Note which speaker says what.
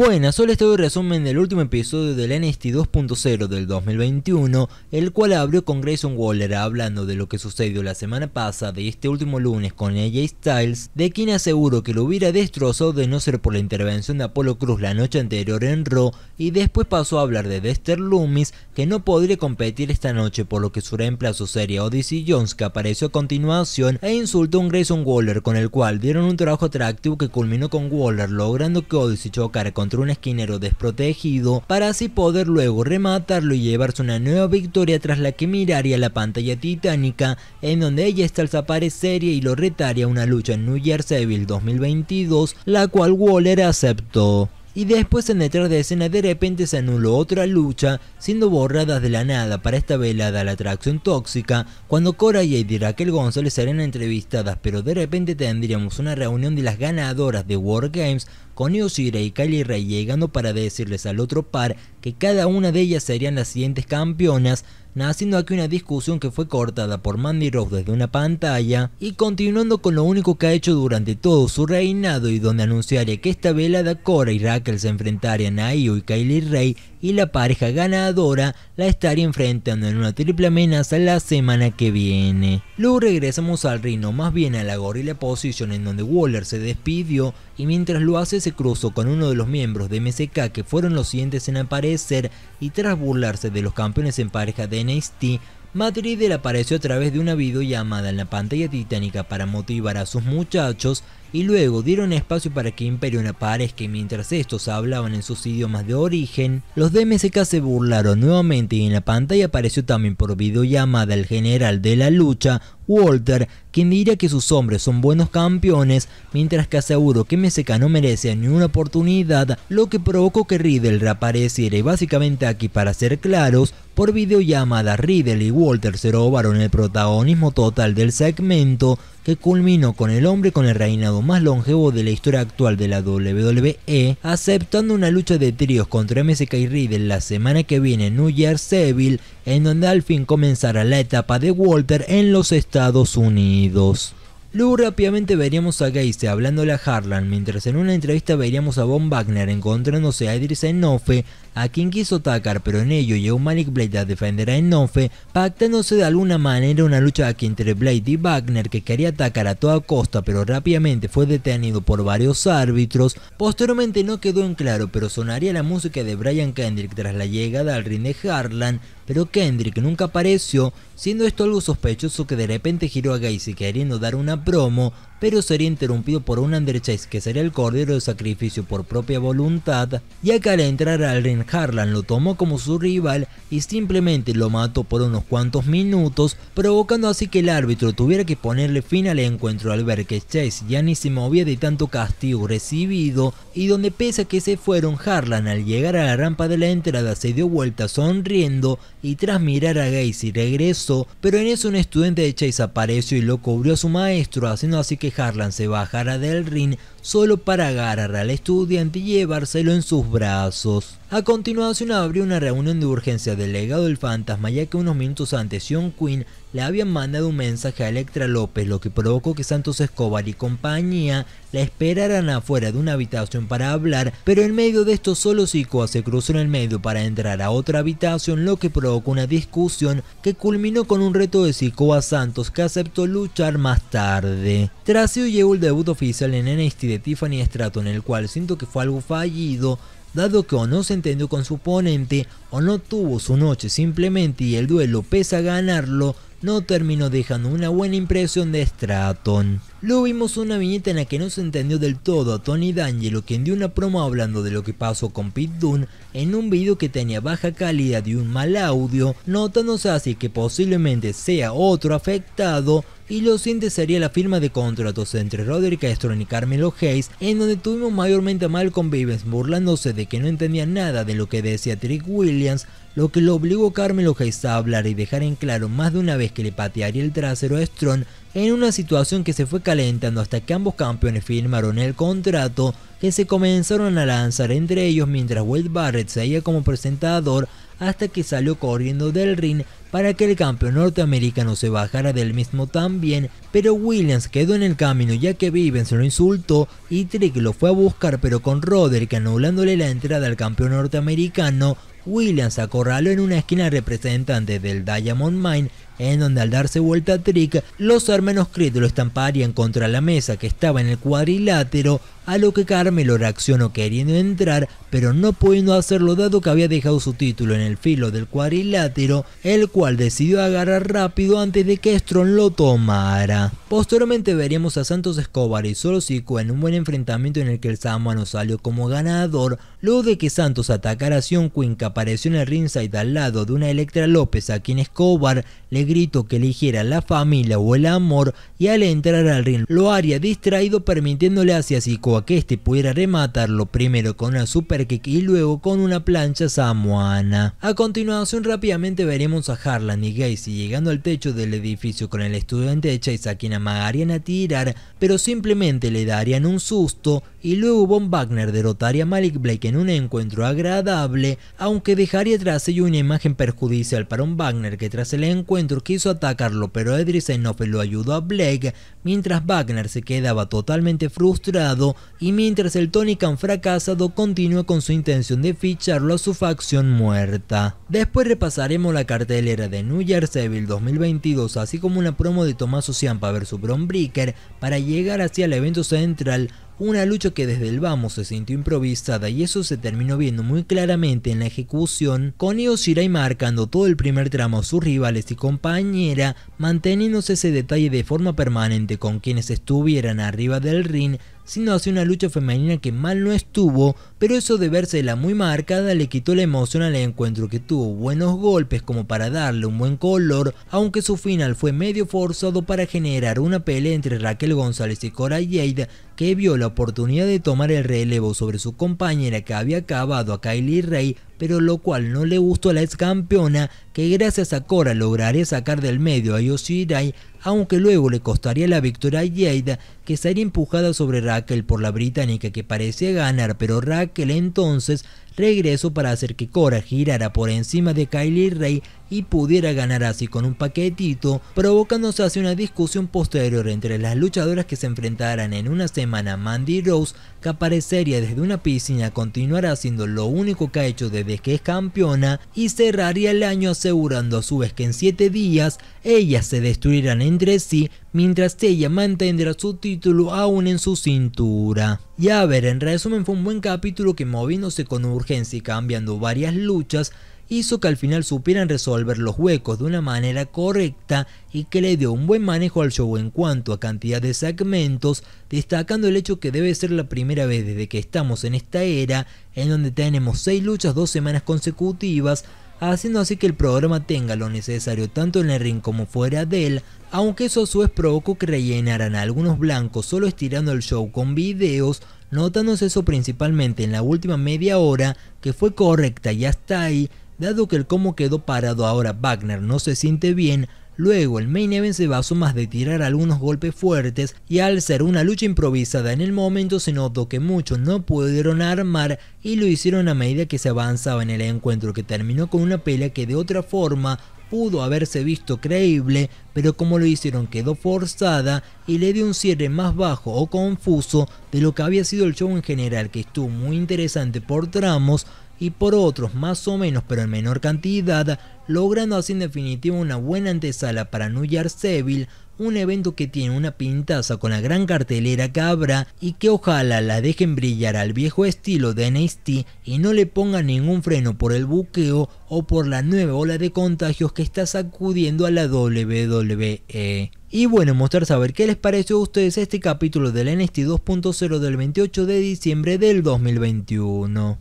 Speaker 1: Bueno, solo este resumen del último episodio del NST 2.0 del 2021, el cual abrió con Grayson Waller hablando de lo que sucedió la semana pasada de este último lunes con AJ Styles, de quien aseguró que lo hubiera destrozado de no ser por la intervención de Apolo Cruz la noche anterior en Raw, y después pasó a hablar de Dexter Loomis, que no podría competir esta noche por lo que su reemplazo sería Odyssey Jones, que apareció a continuación, e insultó a un Grayson Waller con el cual dieron un trabajo atractivo que culminó con Waller logrando que Odyssey chocara con un esquinero desprotegido para así poder luego rematarlo y llevarse una nueva victoria tras la que miraría la pantalla titánica en donde ella está al desaparecería y lo retaría a una lucha en New Year's Evil 2022, la cual Waller aceptó y después en detrás de escena de repente se anuló otra lucha, siendo borradas de la nada para esta velada la atracción tóxica, cuando Cora y Eddie Raquel González serán entrevistadas, pero de repente tendríamos una reunión de las ganadoras de War Games con Yoshira y Kylie Rey llegando para decirles al otro par que cada una de ellas serían las siguientes campeonas, naciendo aquí una discusión que fue cortada por Mandy Rose desde una pantalla y continuando con lo único que ha hecho durante todo su reinado y donde anunciaría que esta velada Cora y Raquel se enfrentarían a Io y Kylie Rey y la pareja ganadora la estaría enfrentando en una triple amenaza la semana que viene. Luego regresamos al reino, más bien a la gorila position en donde Waller se despidió y mientras lo hace se cruzó con uno de los miembros de MSK que fueron los siguientes en aparecer y tras burlarse de los campeones en pareja de NXT, Madrid apareció a través de una llamada en la pantalla titánica para motivar a sus muchachos y luego dieron espacio para que Imperium aparezca que mientras estos hablaban en sus idiomas de origen, los de MSK se burlaron nuevamente y en la pantalla apareció también por videollamada el general de la lucha, Walter, quien diría que sus hombres son buenos campeones, mientras que aseguró que MSK no merece ni una oportunidad, lo que provocó que Riddle reapareciera y básicamente aquí para ser claros, por videollamada Riddle y Walter se robaron el protagonismo total del segmento, que culminó con el hombre con el reinado más longevo de la historia actual de la WWE, aceptando una lucha de tríos contra MSK y Riddle la semana que viene en New Seville. en donde al fin comenzará la etapa de Walter en los Estados Unidos. Luego rápidamente veríamos a Geise hablándole a Harlan, mientras en una entrevista veríamos a Von Wagner encontrándose a Idris Enofe a quien quiso atacar, pero en ello llegó Malik Blade a defender a Enofe, pactándose de alguna manera una lucha aquí entre Blade y Wagner que quería atacar a toda costa, pero rápidamente fue detenido por varios árbitros. Posteriormente no quedó en claro, pero sonaría la música de Brian Kendrick tras la llegada al ring de Harlan, pero Kendrick nunca apareció, siendo esto algo sospechoso que de repente giró a Gacy queriendo dar una promo, pero sería interrumpido por un Chase que sería el cordero de sacrificio por propia voluntad, ya que al entrar al ring Harlan lo tomó como su rival y simplemente lo mató por unos cuantos minutos, provocando así que el árbitro tuviera que ponerle fin al encuentro al ver que Chase ya ni se movía de tanto castigo recibido y donde pese a que se fueron Harlan al llegar a la rampa de la entrada se dio vuelta sonriendo y tras mirar a Gacy regresó, pero en eso un estudiante de Chase apareció y lo cubrió a su maestro haciendo así que Harlan se bajará del ring solo para agarrar al estudiante y llevárselo en sus brazos. A continuación abrió una reunión de urgencia del legado del fantasma ya que unos minutos antes John Quinn le había mandado un mensaje a Electra López lo que provocó que Santos Escobar y compañía la esperaran afuera de una habitación para hablar pero en medio de esto solo Sicoa se cruzó en el medio para entrar a otra habitación lo que provocó una discusión que culminó con un reto de Sicoa Santos que aceptó luchar más tarde. Tras ello llegó el debut oficial en NXT Tiffany Stratton, el cual siento que fue algo fallido, dado que o no se entendió con su oponente o no tuvo su noche simplemente y el duelo pese a ganarlo, no terminó dejando una buena impresión de Stratton. Lo vimos una viñeta en la que no se entendió del todo a Tony D'Angelo quien dio una promo hablando de lo que pasó con Pete Dunne en un video que tenía baja calidad y un mal audio, notándose así que posiblemente sea otro afectado y lo siguiente sería la firma de contratos entre Roderick Strong y Carmelo Hayes, en donde tuvimos mayormente mal con Bivens burlándose de que no entendía nada de lo que decía Trick Williams, lo que lo obligó a Carmelo Hayes a hablar y dejar en claro más de una vez que le patearía el trasero a Strong en una situación que se fue calentando hasta que ambos campeones firmaron el contrato que se comenzaron a lanzar entre ellos mientras Wade Barrett seguía como presentador hasta que salió corriendo del ring para que el campeón norteamericano se bajara del mismo también, pero Williams quedó en el camino ya que se lo insultó y Trick lo fue a buscar pero con Roderick anulándole la entrada al campeón norteamericano, Williams acorraló en una esquina representante del Diamond Mine en donde al darse vuelta a Trick, los hermanos Creed lo estamparían contra la mesa que estaba en el cuadrilátero, a lo que Carmelo reaccionó queriendo entrar, pero no pudiendo hacerlo dado que había dejado su título en el filo del cuadrilátero, el cual decidió agarrar rápido antes de que Strong lo tomara. Posteriormente veríamos a Santos Escobar y Solo en un buen enfrentamiento en el que el Samuano salió como ganador, luego de que Santos atacara a Sion Quinn que apareció en el ringside al lado de una Electra López a quien Escobar le grito que eligiera la familia o el amor y al entrar al ring lo haría distraído permitiéndole hacia a que este pudiera rematarlo primero con una super kick y luego con una plancha samoana. A continuación rápidamente veremos a Harlan y Gacy llegando al techo del edificio con el estudiante de Chase a quien amagarían a tirar pero simplemente le darían un susto y luego Von Wagner derrotaría a Malik Blake en un encuentro agradable aunque dejaría tras ello una imagen perjudicial para un Wagner que tras el encuentro quiso atacarlo, pero Edrisenov lo ayudó a Blake, mientras Wagner se quedaba totalmente frustrado y mientras el Khan fracasado continúa con su intención de ficharlo a su facción muerta. Después repasaremos la cartelera de New Year's Evil 2022, así como una promo de Tomás Ciampa vs Bron Breaker para llegar hacia el evento central una lucha que desde el vamos se sintió improvisada y eso se terminó viendo muy claramente en la ejecución, con Io Shirai marcando todo el primer tramo a sus rivales y compañera, manteniéndose ese detalle de forma permanente con quienes estuvieran arriba del ring, sino hacia una lucha femenina que mal no estuvo, pero eso de la muy marcada le quitó la emoción al encuentro que tuvo buenos golpes como para darle un buen color, aunque su final fue medio forzado para generar una pelea entre Raquel González y Cora Jade que vio la oportunidad de tomar el relevo sobre su compañera que había acabado a Kylie Rey. pero lo cual no le gustó a la ex campeona, que gracias a Cora lograría sacar del medio a Yoshirai, aunque luego le costaría la victoria a Yeda... que sería empujada sobre Raquel por la británica que parecía ganar, pero Raquel entonces regresó para hacer que Cora girara por encima de Kylie Rey y pudiera ganar así con un paquetito, provocándose así una discusión posterior entre las luchadoras que se enfrentaran en una semana Mandy Rose, que aparecería desde una piscina, continuará siendo lo único que ha hecho desde que es campeona y cerraría el año asegurando a su vez que en 7 días ellas se destruirán entre sí mientras ella mantendrá su título aún en su cintura. Y a ver, en resumen fue un buen capítulo que moviéndose con urgencia y cambiando varias luchas, hizo que al final supieran resolver los huecos de una manera correcta y que le dio un buen manejo al show en cuanto a cantidad de segmentos, destacando el hecho que debe ser la primera vez desde que estamos en esta era en donde tenemos 6 luchas dos semanas consecutivas, haciendo así que el programa tenga lo necesario tanto en el ring como fuera de él, aunque eso a su vez provocó que rellenaran a algunos blancos solo estirando el show con videos, notándose eso principalmente en la última media hora, que fue correcta y hasta ahí, Dado que el cómo quedó parado ahora Wagner no se siente bien, Luego, el main event se basó más de tirar algunos golpes fuertes y al ser una lucha improvisada en el momento se notó que muchos no pudieron armar y lo hicieron a medida que se avanzaba en el encuentro que terminó con una pelea que de otra forma pudo haberse visto creíble, pero como lo hicieron quedó forzada y le dio un cierre más bajo o confuso de lo que había sido el show en general que estuvo muy interesante por tramos, y por otros más o menos pero en menor cantidad, logrando así en definitiva una buena antesala para New Year's Seville, un evento que tiene una pintaza con la gran cartelera que habrá y que ojalá la dejen brillar al viejo estilo de NXT y no le pongan ningún freno por el buqueo o por la nueva ola de contagios que está sacudiendo a la WWE. Y bueno, mostrar saber qué les pareció a ustedes este capítulo del NXT 2.0 del 28 de diciembre del 2021.